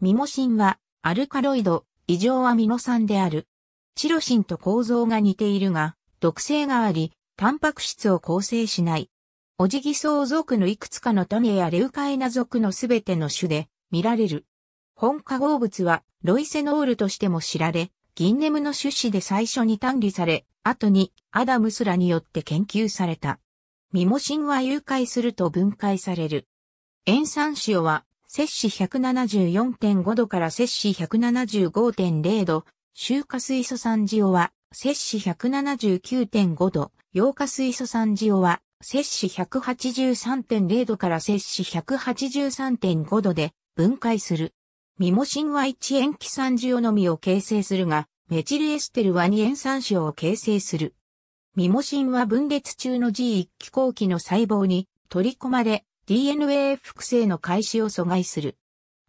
ミモシンは、アルカロイド、異常はミノ酸である。チロシンと構造が似ているが、毒性があり、タンパク質を構成しない。オジギソウ属のいくつかの種やレウカエナ属のすべての種で見られる。本化合物はロイセノールとしても知られ、ギンネムの種子で最初に単理され、後にアダムスらによって研究された。ミモシンは誘拐すると分解される。塩酸塩は摂氏174.5度から摂氏175.0度、周化水素酸ジオは、摂氏179.5度、溶化水素酸ジオは、摂氏183.0度から摂氏183.5度で分解する。ミモシンは1塩基酸ジオのみを形成するが、メチルエステルは2塩酸塩を形成する。ミモシンは分裂中の G1 気候器の細胞に取り込まれ、DNA 複製の開始を阻害する。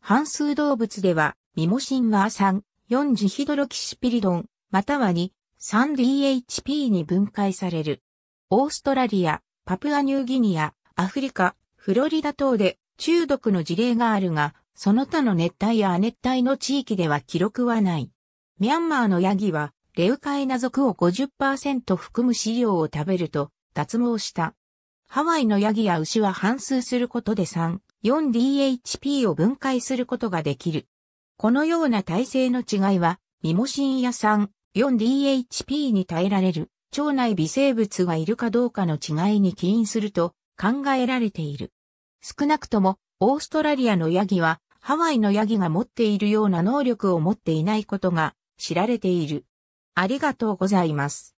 半数動物では、ミモシンは3、酸、4ジヒドロキシピリドン、または2、3DHP に分解される。オーストラリア、パプアニューギニア、アフリカ、フロリダ等で中毒の事例があるが、その他の熱帯や亜熱帯の地域では記録はない。ミャンマーのヤギは、レウカエナ族を50%含む飼料を食べると脱毛した。ハワイのヤギや牛は反数することで 3,4DHP を分解することができる。このような体制の違いは、ミモシンや 3,4DHP に耐えられる腸内微生物がいるかどうかの違いに起因すると考えられている。少なくとも、オーストラリアのヤギは、ハワイのヤギが持っているような能力を持っていないことが知られている。ありがとうございます。